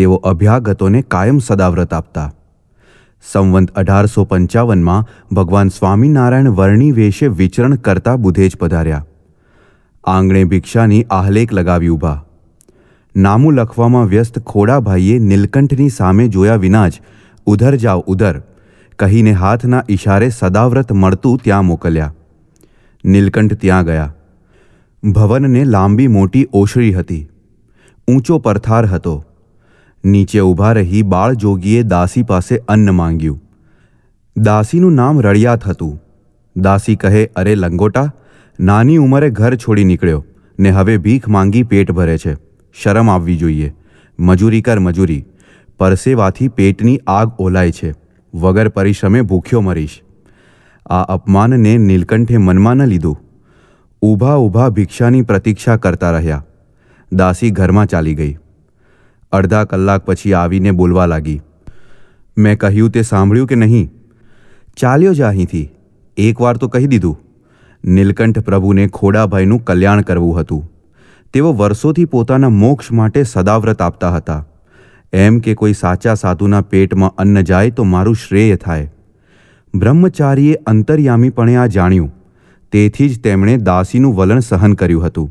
તેઓ અભ્યાગતોને કાયમ સદાવ્રત આપતા સંવંત અઢારસો પંચાવનમાં ભગવાન સ્વામિનારાયણ વર્ણી વેશે વિચરણ કરતા બુધેજ પધાર્યા આંગણે ભિક્ષાની આહલેક લગાવી ઊભા નામું લખવામાં વ્યસ્ત ખોડાભાઈએ નીલકંઠની સામે જોયા વિના જ ઉધર જાઓ ઉધર કહીને હાથના ઈશારે સદાવ્રત મળતું ત્યાં મોકલ્યા નીલકંઠ ત્યાં ગયા ભવનને લાંબી મોટી ઓશરી હતી ઊંચો પરથાર હતો નીચે ઊભા રહી બાળજોગીએ દાસી પાસે અન્ન માંગ્યું દાસીનું નામ રળિયાત હતું દાસી કહે અરે લંગોટા નાની ઉંમરે ઘર છોડી નીકળ્યો ને હવે ભીખ માંગી પેટ ભરે છે શરમ આવવી જોઈએ મજૂરી કર મજૂરી પરસેવાથી પેટની આગ ઓલાય છે વગર પરિશ્રમે ભૂખ્યો મરીશ આ અપમાનને નીલકંઠે મનમાં ન લીધું ઊભા ઊભા ભિક્ષાની પ્રતીક્ષા કરતા રહ્યા દાસી ઘરમાં ચાલી ગઈ અડધા કલાક પછી આવીને બોલવા લાગી મેં કહ્યું તે સાંભળ્યું કે નહીં ચાલ્યો જ અહીંથી એકવાર તો કહી દીધું નીલકંઠ પ્રભુને ખોડાભાઈનું કલ્યાણ કરવું હતું તેઓ વર્ષોથી પોતાના મોક્ષ માટે સદાવ્રત આપતા હતા એમ કે કોઈ સાચા સાધુના પેટમાં અન્ન જાય તો મારું શ્રેય થાય બ્રહ્મચારીએ અંતર્યામીપણે આ જાણ્યું તેથી જ તેમણે દાસીનું વલણ સહન કર્યું હતું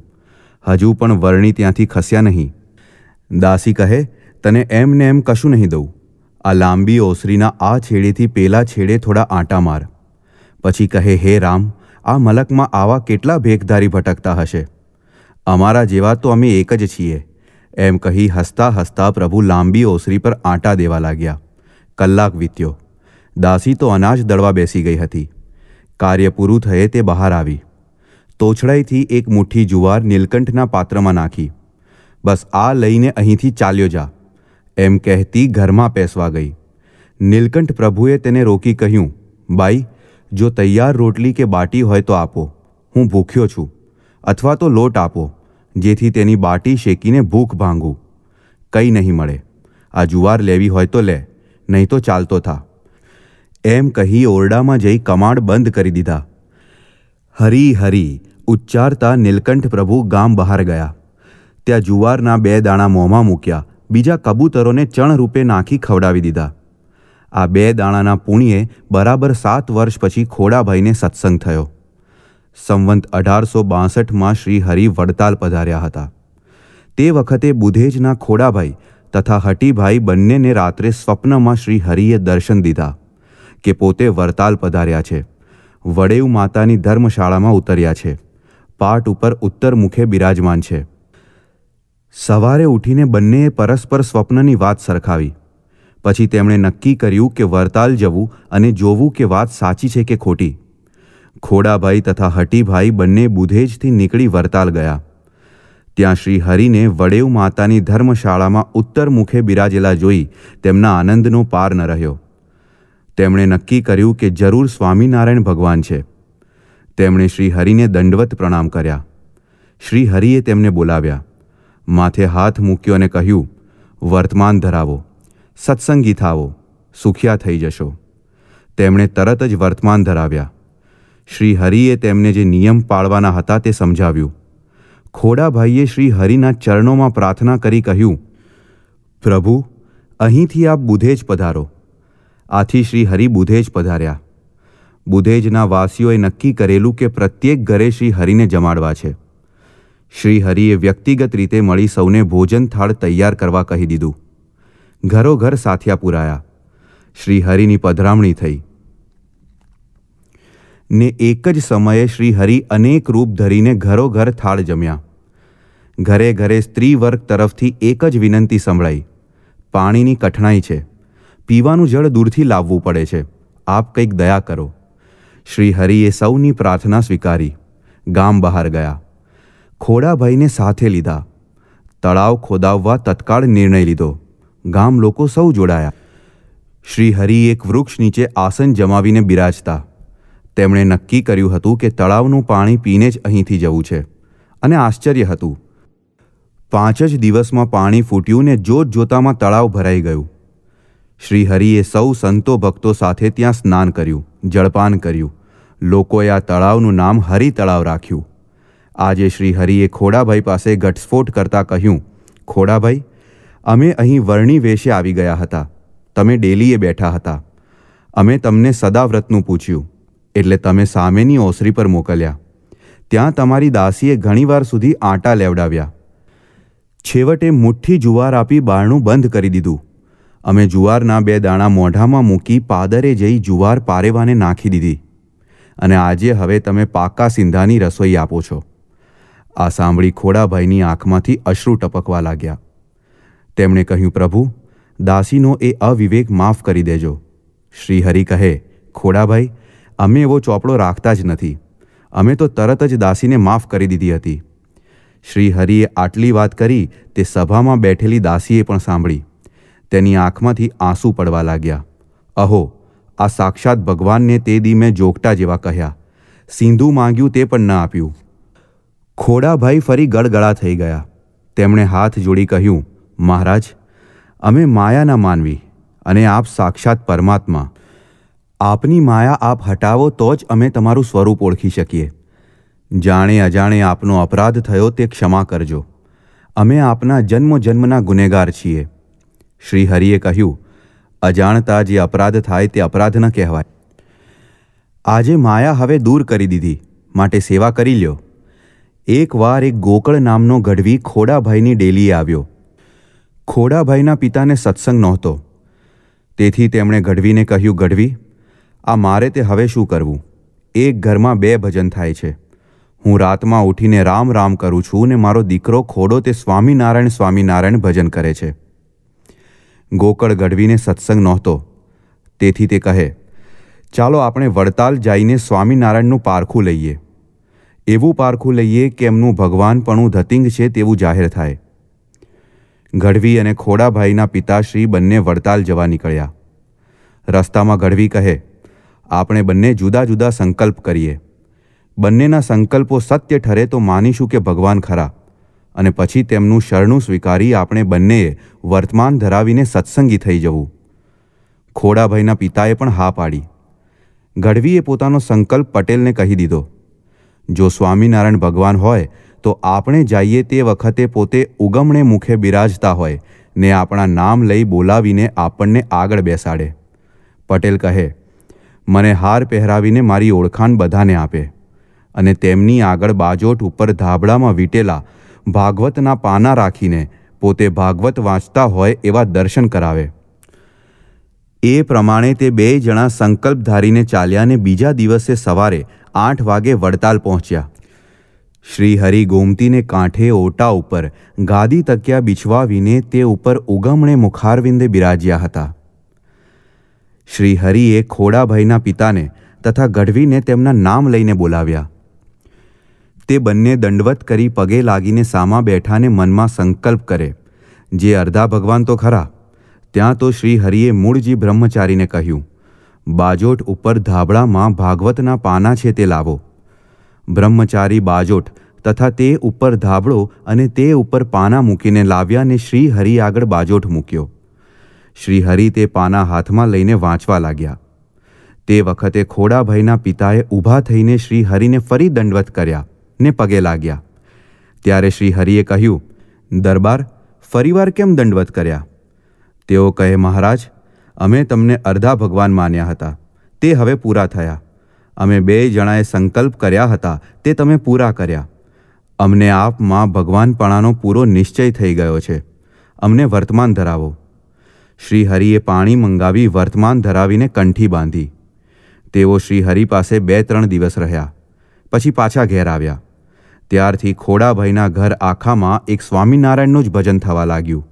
હજુ પણ વરણી ત્યાંથી ખસ્યા નહીં દાસી કહે તને એમ ને એમ કશું નહીં દઉં આ લાંબી ઓસરીના આ છેડેથી પેલા છેડે થોડા આંટા માર પછી કહે હે રામ આ મલકમાં આવા કેટલા ભેગધારી ભટકતા હશે અમારા જેવા તો અમે એક જ છીએ એમ કહી હસતા હસતા પ્રભુ લાંબી ઓસરી પર આંટા દેવા લાગ્યા કલાક વીત્યો દાસી તો અનાજ દળવા બેસી ગઈ હતી કાર્ય પૂરું થયે તે બહાર આવી તોછડાઈથી એક મુઠ્ઠી જુવાર નીલકંઠના પાત્રમાં નાખી બસ આ લઈને અહીંથી ચાલ્યો જા એમ કહેતી ઘરમાં પેસવા ગઈ નીલકંઠ પ્રભુએ તેને રોકી કહ્યું બાઈ જો તૈયાર રોટલી કે બાટી હોય તો આપો હું ભૂખ્યો છું અથવા તો લોટ આપો જેથી તેની બાટી શેકીને ભૂખ ભાંગું કંઈ નહીં મળે આ જુવાર લેવી હોય તો લે નહીં તો ચાલતો થા એમ કહી ઓરડામાં જઈ કમાડ બંધ કરી દીધા હરી હરી ઉચ્ચારતા નીલકંઠ પ્રભુ ગામ બહાર ગયા ત્યાં જુવારના બે દાણા મોંમાં મૂક્યા બીજા કબૂતરોને ચણરૂપે નાખી ખવડાવી દીધા આ બે દાણાના પુણ્યે બરાબર સાત વર્ષ પછી ખોડાભાઈને સત્સંગ થયો સંવંત અઢારસો બાસઠમાં શ્રી હરિ વડતાલ પધાર્યા હતા તે વખતે બુધેજના ખોડાભાઈ તથા હટીભાઈ બંનેને રાત્રે સ્વપ્નમાં શ્રી હરિએ દર્શન દીધા કે પોતે વડતાલ પધાર્યા છે વડેવ માતાની ધર્મશાળામાં ઉતર્યા છે પાટ ઉપર ઉત્તર મુખે બિરાજમાન છે સવારે ઉઠીને બંનેએ પરસ્પર સ્વપ્નની વાત સરખાવી પછી તેમણે નક્કી કર્યું કે વરતાલ જવું અને જોવું કે વાત સાચી છે કે ખોટી ખોડાભાઈ તથા હટીભાઈ બંને બુધેજથી નીકળી વરતાલ ગયા ત્યાં શ્રી હરિને વડેવ માતાની ધર્મશાળામાં ઉત્તર મુખે બિરાજેલા જોઈ તેમના આનંદનો પાર ન રહ્યો તેમણે નક્કી કર્યું કે જરૂર સ્વામિનારાયણ ભગવાન છે તેમણે શ્રી હરિને દંડવત પ્રણામ કર્યા શ્રી હરિએ તેમને બોલાવ્યા માથે હાથ મૂક્યો અને કહ્યું વર્તમાન ધરાવો સત્સંગી થાવો સુખિયા થઈ જશો તેમણે તરત જ વર્તમાન ધરાવ્યા શ્રી હરિએ તેમને જે નિયમ પાળવાના હતા તે સમજાવ્યું ખોડાભાઈએ શ્રી હરિના ચરણોમાં પ્રાર્થના કરી કહ્યું પ્રભુ અહીંથી આપ બુધે જ પધારો આથી શ્રી હરિ બુધે જ પધાર્યા બુધેજના વાસીઓએ નક્કી કરેલું કે પ્રત્યેક ઘરે શ્રી હરિને જમાડવા છે શ્રી હરિએ વ્યક્તિગત રીતે મળી સૌને ભોજન થાળ તૈયાર કરવા કહી દીધું ઘરોઘર સાથિયા પુરાયા શ્રી હરિની પધરામણી થઈ ને એક જ સમયે શ્રી હરિ અનેક રૂપ ધરીને ઘરો ઘર થાળ જમ્યા ઘરે ઘરે સ્ત્રી વર્ગ તરફથી એક જ વિનંતી સંભળાઈ પાણીની કઠણાઈ છે પીવાનું જળ દૂરથી લાવવું પડે છે આપ કંઈક દયા કરો શ્રી હરિએ સૌની પ્રાર્થના સ્વીકારી ગામ બહાર ગયા ખોડાભાઈને સાથે લીધા તળાવ ખોદાવવા તત્કાળ નિર્ણય લીધો ગામ લોકો સૌ જોડાયા શ્રીહરિ એક વૃક્ષ નીચે આસન જમાવીને બિરાજતા તેમણે નક્કી કર્યું હતું કે તળાવનું પાણી પીને જ અહીંથી જવું છે અને આશ્ચર્ય હતું પાંચ જ દિવસમાં પાણી ફૂટ્યું ને જોત જોતામાં તળાવ ભરાઈ ગયું શ્રી હરિએ સૌ સંતો ભક્તો સાથે ત્યાં સ્નાન કર્યું જળપાન કર્યું લોકોએ આ તળાવનું નામ હરિ તળાવ રાખ્યું આજે શ્રી હરિએ ખોડાભાઈ પાસે ગટસ્ફોટ કરતાં કહ્યું ખોડાભાઈ અમે અહીં વર્ણી વેશે આવી ગયા હતા તમે ડેલીએ બેઠા હતા અમે તમને સદાવ્રતનું પૂછ્યું એટલે તમે સામેની ઓસરી પર મોકલ્યા ત્યાં તમારી દાસીએ ઘણીવાર સુધી આટા લેવડાવ્યા છેવટે મુઠ્ઠી જુવાર આપી બારણું બંધ કરી દીધું અમે જુવારના બે દાણા મોઢામાં મૂકી પાદરે જઈ જુવાર પારેવાને નાખી દીધી અને આજે હવે તમે પાકા સિંધાની રસોઈ આપો છો આ સાંભળી ખોડાભાઈની આંખમાંથી અશ્રુ ટપકવા લાગ્યા તેમણે કહ્યું પ્રભુ દાસીનો એ અવિવેક માફ કરી દેજો શ્રી હરિ કહે ખોડાભાઈ અમે એવો ચોપડો રાખતા જ નથી અમે તો તરત જ દાસીને માફ કરી દીધી હતી શ્રી હરિએ આટલી વાત કરી તે સભામાં બેઠેલી દાસીએ પણ સાંભળી તેની આંખમાંથી આંસુ પડવા લાગ્યા અહો આ સાક્ષાત ભગવાનને તે ધીમે જોકતા જેવા કહ્યા સિંધુ માંગીયું તે પણ ન આપ્યું ખોડાભાઈ ફરી ગળગળા થઈ ગયા તેમણે હાથ જોડી કહ્યું મહારાજ અમે માયાના માનવી અને આપ સાક્ષાત પરમાત્મા આપની માયા આપ હટાવો તો જ અમે તમારું સ્વરૂપ ઓળખી શકીએ જાણે અજાણે આપનો અપરાધ થયો તે ક્ષમા કરજો અમે આપના જન્મ જન્મના ગુનેગાર છીએ શ્રી હરિએ કહ્યું અજાણતા જે અપરાધ થાય તે અપરાધ ન કહેવાય આજે માયા હવે દૂર કરી દીધી માટે સેવા કરી લ્યો એકવાર એક ગોકળ નામનો ગઢવી ખોડાભાઈની ડેલીએ આવ્યો ખોડાભાઈના પિતાને સત્સંગ નહોતો તેથી તેમણે ગઢવીને કહ્યું ગઢવી આ મારે તે હવે શું કરવું એક ઘરમાં બે ભજન થાય છે હું રાતમાં ઊઠીને રામ રામ કરું છું ને મારો દીકરો ખોડો તે સ્વામિનારાયણ સ્વામિનારાયણ ભજન કરે છે ગોકળ ગઢવીને સત્સંગ નહોતો તેથી તે કહે ચાલો આપણે વડતાલ જઈને સ્વામિનારાયણનું પારખું લઈએ એવું પારખું લઈએ કે એમનું ભગવાનપણું ધતિંગ છે તેવું જાહેર થાય ગઢવી અને ખોડાભાઈના પિતાશ્રી બંને વડતાલ જવા નીકળ્યા રસ્તામાં ગઢવી કહે આપણે બંને જુદા જુદા સંકલ્પ કરીએ બંનેના સંકલ્પો સત્ય ઠરે તો માનીશું કે ભગવાન ખરા અને પછી તેમનું શરણું સ્વીકારી આપણે બંનેએ વર્તમાન ધરાવીને સત્સંગી થઈ જવું ખોડાભાઈના પિતાએ પણ હા પાડી ગઢવીએ પોતાનો સંકલ્પ પટેલને કહી દીધો જો સ્વામિનારાયણ ભગવાન હોય તો આપણે જઈએ તે વખતે પોતે ઉગમણે મુખે બિરાજતા હોય ને આપણા નામ લઈ બોલાવીને આપણને આગળ બેસાડે પટેલ કહે મને હાર પહેરાવીને મારી ઓળખાણ બધાને આપે અને તેમની આગળ બાજોટ ઉપર ધાબળામાં વીટેલા ભાગવતના પાના રાખીને પોતે ભાગવત વાંચતા હોય એવા દર્શન કરાવે એ પ્રમાણે તે બે જણા સંકલ્પ ધારીને ચાલ્યા બીજા દિવસે સવારે આઠ વાગે વડતાલ પહોંચ્યા શ્રી હરિ ગોમતીને કાંઠે ઓટા ઉપર ગાદી તકિયા બિછવાવીને તે ઉપર ઉગમણે મુખારવિંદે બિરાજ્યા હતા શ્રી હરિએ ખોડાભાઈના પિતાને તથા ગઢવીને તેમના નામ લઈને બોલાવ્યા તે બંને દંડવત કરી પગે લાગીને સામા બેઠાને મનમાં સંકલ્પ કરે જે અર્ધા ભગવાન તો ખરા ત્યાં તો શ્રી હરિએ મૂળજી બ્રહ્મચારીને કહ્યું બાજોટ ઉપર ધાબળામાં ભાગવતના પાના છે તે લાવો બ્રહ્મચારી બાજોટ તથા તે ઉપર ધાબળો અને તે ઉપર પાના મૂકીને લાવ્યા ને શ્રી હરિ આગળ બાજોટ મૂક્યો શ્રી હરિ તે પાના હાથમાં લઈને વાંચવા લાગ્યા તે વખતે ખોડાભાઈના પિતાએ ઊભા થઈને શ્રી હરિને ફરી દંડવત કર્યા ને પગે લાગ્યા ત્યારે શ્રી હરિએ કહ્યું દરબાર ફરીવાર કેમ દંડવત કર્યા તેઓ કહે મહારાજ અમે તમને અર્ધા ભગવાન માન્યા હતા તે હવે પૂરા થયા અમે બે જણાએ સંકલ્પ કર્યા હતા તે તમે પૂરા કર્યા અમને આપમાં ભગવાનપણાનો પૂરો નિશ્ચય થઈ ગયો છે અમને વર્તમાન ધરાવો શ્રી હરિએ પાણી મંગાવી વર્તમાન ધરાવીને કંઠી બાંધી તેઓ શ્રી હરિ પાસે બે ત્રણ દિવસ રહ્યા પછી પાછા ઘેર આવ્યા ત્યારથી ખોડાભાઈના ઘર આખામાં એક સ્વામિનારાયણનું જ ભજન થવા લાગ્યું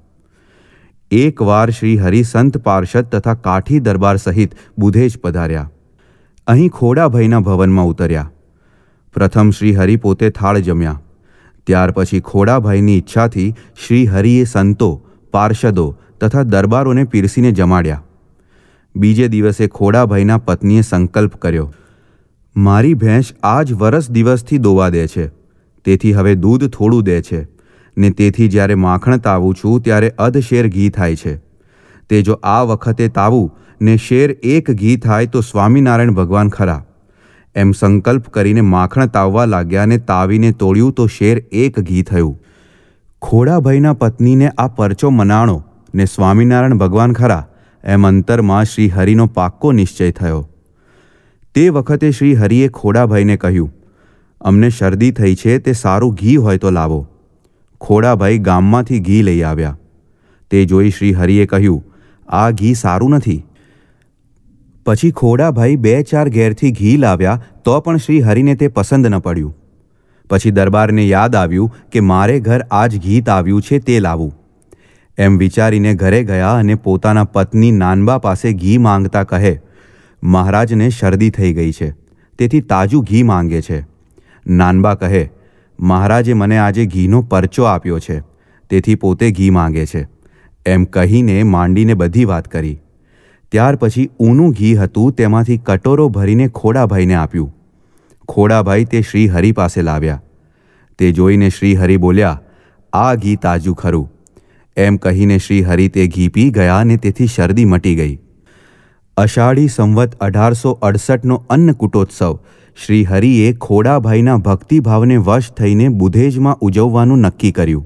એકવાર શ્રી હરિ સંત પાર્ષદ તથા કાઠી દરબાર સહિત બુધેજ પધાર્યા અહીં ખોડાભાઈના ભવનમાં ઉતર્યા પ્રથમ શ્રી હરિ પોતે થાળ જમ્યા ત્યાર પછી ખોડાભાઈની ઈચ્છાથી શ્રી હરિએ સંતો પાર્ષદો તથા દરબારોને પીરસીને જમાડ્યા બીજે દિવસે ખોડાભાઈના પત્નીએ સંકલ્પ કર્યો મારી ભેંસ આજ વરસ દિવસથી દોવા દે છે તેથી હવે દૂધ થોડું દે છે ને તેથી જ્યારે માખણ તાવું છું ત્યારે અધ શેર ઘી થાય છે તે જો આ વખતે તાવું ને શેર એક ઘી થાય તો સ્વામિનારાયણ ભગવાન ખરા એમ સંકલ્પ કરીને માખણ તાવવા લાગ્યા ને તાવીને તોડ્યું તો શેર એક ઘી થયું ખોડાભાઈના પત્નીને આ પરચો મનાણો ને સ્વામિનારાયણ ભગવાન ખરા એમ અંતરમાં શ્રી હરિનો પાક્કો નિશ્ચય થયો તે વખતે શ્રી હરિએ ખોડાભાઈને કહ્યું અમને શરદી થઈ છે તે સારું ઘી હોય તો લાવો ખોડાભાઈ ગામમાંથી ઘી લઈ આવ્યા તે જોઈ શ્રી હરિએ કહ્યું આ ઘી સારું નથી પછી ખોડાભાઈ બે ચાર ઘેરથી ઘી લાવ્યા તો પણ શ્રી હરિને તે પસંદ ન પડ્યું પછી દરબારને યાદ આવ્યું કે મારે ઘર આજ ગીત આવ્યું છે તે લાવું એમ વિચારીને ઘરે ગયા અને પોતાના પત્ની નાનબા પાસે ઘી માંગતા કહે મહારાજને શરદી થઈ ગઈ છે તેથી તાજું ઘી માંગે છે નાનબા કહે મહારાજે મને આજે ઘીનો પરચો આપ્યો છે તેથી પોતે ઘી માંગે છે એમ કહીને માંડીને બધી વાત કરી ત્યાર પછી ઊનું ઘી હતું તેમાંથી કટોરો ભરીને ખોડાભાઈને આપ્યું ખોડાભાઈ તે શ્રી હરિ પાસે લાવ્યા તે જોઈને શ્રીહરિ બોલ્યા આ ઘી તાજું ખરું એમ કહીને શ્રી હરિ તે ઘી પી ગયા અને તેથી શરદી મટી ગઈ અષાઢી સંવત અઢારસો અડસઠનો અન્નકૂટોત્સવ શ્રી હરિએ ખોડાભાઈના ભક્તિભાવને વશ થઈને બુધેજમાં ઉજવવાનું નક્કી કર્યું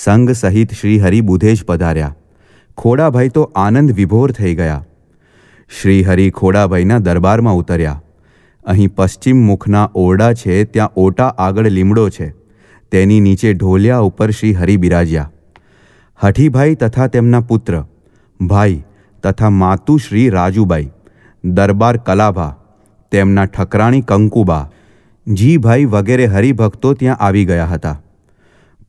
સંઘ સહિત શ્રી હરિ બુધેજ પધાર્યા ખોડાભાઈ તો આનંદ વિભોર થઈ ગયા શ્રી હરિ ખોડાભાઈના દરબારમાં ઉતર્યા અહીં પશ્ચિમ મુખના ઓરડા છે ત્યાં ઓટા આગળ લીમડો છે તેની નીચે ઢોલિયા ઉપર શ્રી હરિ બિરાજ્યા હઠીભાઈ તથા તેમના પુત્ર ભાઈ તથા માતુશ્રી રાજુબાઈ દરબાર કલાભા તેમના ઠકરાણી કંકુબા જીભાઈ વગેરે હરિભક્તો ત્યાં આવી ગયા હતા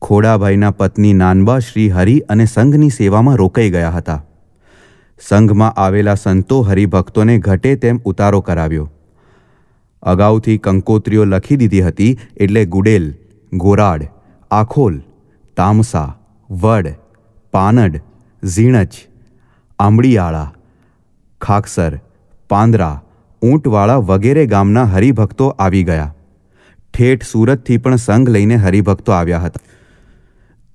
ખોડાભાઈના પત્ની નાનબા શ્રી હરિ અને સંઘની સેવામાં રોકાઈ ગયા હતા સંઘમાં આવેલા સંતો હરિભક્તોને ઘટે તેમ ઉતારો કરાવ્યો અગાઉથી કંકોત્રીઓ લખી દીધી હતી એટલે ગુડેલ ગોરાડ આખોલ તામસા વડ પાનડ ઝીણચ આંબળીયાળા ખાકસર પાંદરા ઊંટવાળા વગેરે ગામના હરિભક્તો આવી ગયા ઠેઠ સુરતથી પણ સંઘ લઈને હરિભક્તો આવ્યા હતા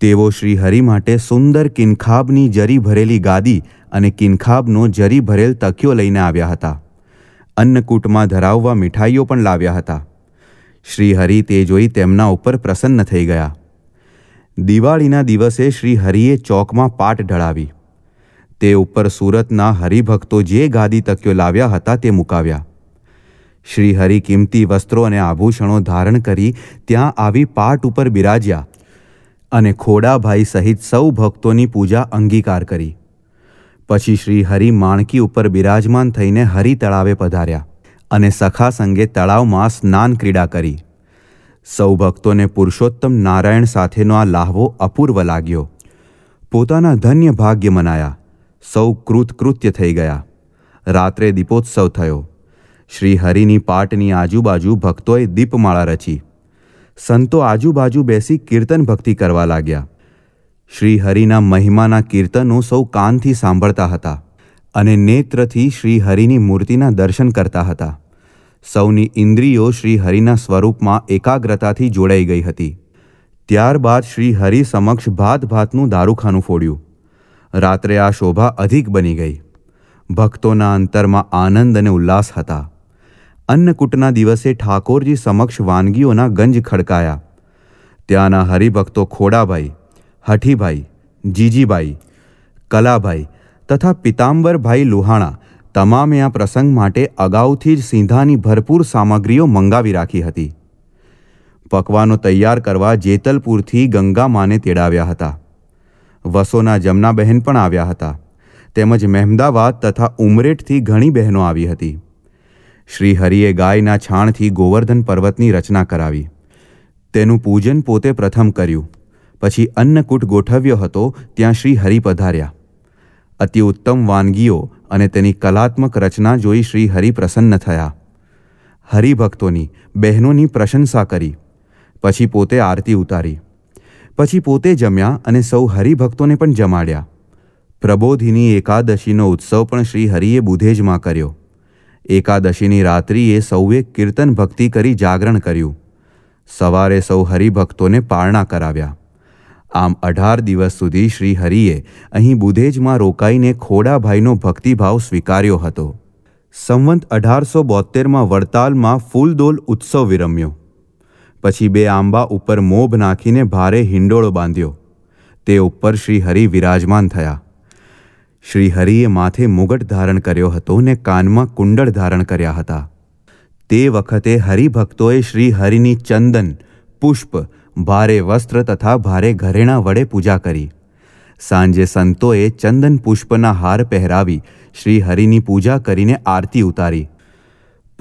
તેઓ શ્રી હરિ માટે સુંદર કિનખાબની જરી ભરેલી ગાદી અને કિનખાબનો જરી ભરેલ તકિયો લઈને આવ્યા હતા અન્નકૂટમાં ધરાવવા મીઠાઈઓ પણ લાવ્યા હતા શ્રી હરિ તે જોઈ તેમના ઉપર પ્રસન્ન થઈ ગયા દિવાળીના દિવસે શ્રી હરિએ ચોકમાં પાટ ઢળાવી તે ઉપર સુરતના હરિભક્તો જે ગાદી તક્યો લાવ્યા હતા તે મુકાવ્યા શ્રી હરિ કિંમતી વસ્ત્રો અને આભૂષણો ધારણ કરી ત્યાં આવી પાટ ઉપર બિરાજ્યા અને ખોડાભાઈ સહિત સૌ ભક્તોની પૂજા અંગીકાર કરી પછી શ્રી હરિ માણકી ઉપર બિરાજમાન થઈને હરિ તળાવે પધાર્યા અને સખા સંગે તળાવમાં સ્નાન ક્રીડા કરી સૌ ભક્તોને પુરુષોત્તમ નારાયણ સાથેનો આ લાહવો અપૂર્વ લાગ્યો પોતાના ધન્ય ભાગ્ય મનાયા સૌ કૃતકૃત્ય થઈ ગયા રાત્રે દીપોત્સવ થયો શ્રી હરિની પાટની આજુબાજુ ભક્તોએ દીપમાળા રચી સંતો આજુબાજુ બેસી કીર્તન ભક્તિ કરવા લાગ્યા શ્રી હરિના મહિમાના કીર્તનો સૌ કાનથી સાંભળતા હતા અને નેત્રથી શ્રી હરિની મૂર્તિના દર્શન કરતા હતા સૌની ઇન્દ્રિયો શ્રી હરિના સ્વરૂપમાં એકાગ્રતાથી જોડાઈ ગઈ હતી ત્યારબાદ શ્રી હરિ સમક્ષ ભાત ભાતનું દારૂખાનું ફોડ્યું રાત્રે આ શોભા અધિક બની ગઈ ભક્તોના અંતરમાં આનંદ અને ઉલ્લાસ હતા અન્નકૂટના દિવસે ઠાકોરજી સમક્ષ વાનગીઓના ગંજ ખડકાયા ત્યાંના હરિભક્તો ખોડાભાઈ હઠીભાઈ જીજીભાઈ કલાભાઈ તથા પિતાંબરભાઈ લુહાણા તમામે આ પ્રસંગ માટે અગાઉથી જ સીંધાની ભરપૂર સામગ્રીઓ મંગાવી રાખી હતી પકવાનો તૈયાર કરવા જેતલપુરથી ગંગામાને તેડાવ્યા હતા વસોના જમના બહેન પણ આવ્યા હતા તેમજ મહેમદાવાદ તથા ઉમરેઠથી ઘણી બહેનો આવી હતી શ્રી હરિએ ગાયના છાણથી ગોવર્ધન પર્વતની રચના કરાવી તેનું પૂજન પોતે પ્રથમ કર્યું પછી અન્નકૂટ ગોઠવ્યો હતો ત્યાં શ્રી હરિ પધાર્યા અતિ ઉત્તમ વાનગીઓ અને તેની કલાત્મક રચના જોઈ શ્રી હરિ પ્રસન્ન થયા હરિભક્તોની બહેનોની પ્રશંસા કરી પછી પોતે આરતી ઉતારી પછી પોતે જમ્યા અને સૌ હરિભક્તોને પણ જમાડ્યા પ્રબોધિની એકાદશીનો ઉત્સવ પણ શ્રી હરિએ બુધેજમાં કર્યો એકાદશીની રાત્રિએ સૌએ કીર્તન ભક્તિ કરી જાગરણ કર્યું સવારે સૌ હરિભક્તોને પારણા કરાવ્યા આમ અઢાર દિવસ સુધી શ્રી હરિએ અહીં બુધેજમાં રોકાઈને ખોડાભાઈનો ભક્તિભાવ સ્વીકાર્યો હતો સંવંત અઢારસો બોતેરમાં વડતાલમાં ફૂલદોલ ઉત્સવ વિરમ્યો પછી બે આંબા ઉપર મોભ નાખીને ભારે હિંડોળો બાંધ્યો તે ઉપર શ્રી હરિ વિરાજમાન થયા શ્રી હરિએ માથે મુગટ ધારણ કર્યો હતો ને કાનમાં કુંડળ ધારણ કર્યા હતા તે વખતે હરિભક્તોએ શ્રી હરિની ચંદન પુષ્પ ભારે વસ્ત્ર તથા ભારે ઘરેણા વડે પૂજા કરી સાંજે સંતોએ ચંદન પુષ્પના હાર પહેરાવી શ્રી હરિની પૂજા કરીને આરતી ઉતારી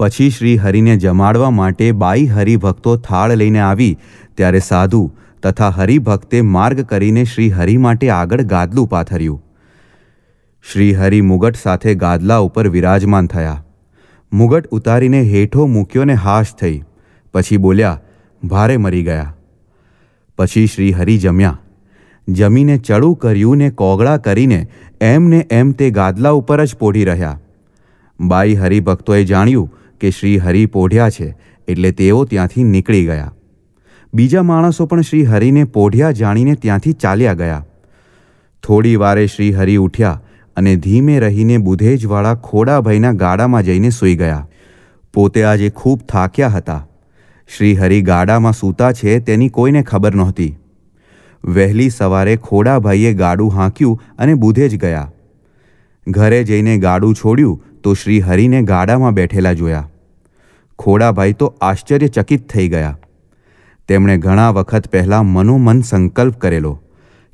પછી શ્રી હરિને જમાડવા માટે બાઈ હરિભક્તો થાળ લઈને આવી ત્યારે સાધુ તથા હરિભક્તે માર્ગ કરીને શ્રી હરિ માટે આગળ ગાદલું પાથર્યું શ્રી હરિ મુગટ સાથે ગાદલા ઉપર વિરાજમાન થયા મુગટ ઉતારીને હેઠો મૂક્યો ને હાશ થઈ પછી બોલ્યા ભારે મરી ગયા પછી શ્રી હરિ જમ્યા જમીને ચડું કર્યું ને કોગળા કરીને એમને એમ તે ગાદલા ઉપર જ પોઢી રહ્યા બાઈ હરિભક્તોએ જાણ્યું કે શ્રી હરિ પોઢ્યા છે એટલે તેઓ ત્યાંથી નીકળી ગયા બીજા માણસો પણ શ્રી હરિને પોઢ્યા જાણીને ત્યાંથી ચાલ્યા ગયા થોડી વારે શ્રી હરિ ઉઠ્યા અને ધીમે રહીને બુધેજવાળા ખોડાભાઈના ગાડામાં જઈને સૂઈ ગયા પોતે આજે ખૂબ થાક્યા હતા શ્રી હરિ ગાડામાં સૂતા છે તેની કોઈને ખબર નહોતી વહેલી સવારે ખોડાભાઈએ ગાડું હાંક્યું અને બુધેજ ગયા ઘરે જઈને ગાડું છોડ્યું તો શ્રી હરિને ગાડામાં બેઠેલા જોયા ખોડાભાઈ તો આશ્ચર્યચકિત થઈ ગયા તેમણે ઘણા વખત પહેલાં મનોમન સંકલ્પ કરેલો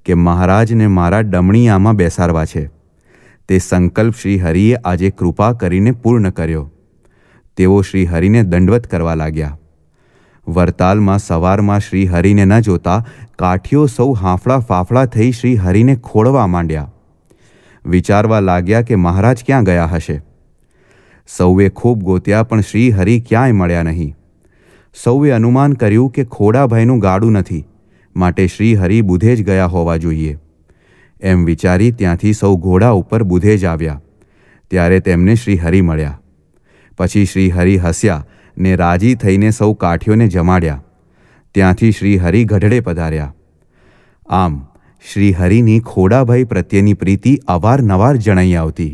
કે મહારાજને મારા ડમણીયામાં બેસાડવા છે તે સંકલ્પ શ્રી હરિએ આજે કૃપા કરીને પૂર્ણ કર્યો તેઓ શ્રી હરિને દંડવત કરવા લાગ્યા વરતાલમાં સવારમાં શ્રી હરિને ન જોતા કાઠીઓ સૌ હાંફળા ફાફળા થઈ શ્રી હરિને ખોળવા માંડ્યા વિચારવા લાગ્યા કે મહારાજ ક્યાં ગયા હશે સૌએ ખૂબ ગોત્યા પણ શ્રી હરિ ક્યાંય મળ્યા નહીં સૌએ અનુમાન કર્યું કે ખોડાભાઈનું ગાડું નથી માટે શ્રી હરિ બુધે જ ગયા હોવા જોઈએ એમ વિચારી ત્યાંથી સૌ ઘોડા ઉપર બુધે જ આવ્યા ત્યારે તેમને શ્રી હરિ મળ્યા પછી શ્રી હરિ હસ્યા ને રાજી થઈને સૌ કાઠીઓને જમાડ્યા ત્યાંથી શ્રી હરિ ગઢડે પધાર્યા આમ શ્રી હરિની ખોડાભાઈ પ્રત્યેની પ્રીતિ અવારનવાર જણાઈ આવતી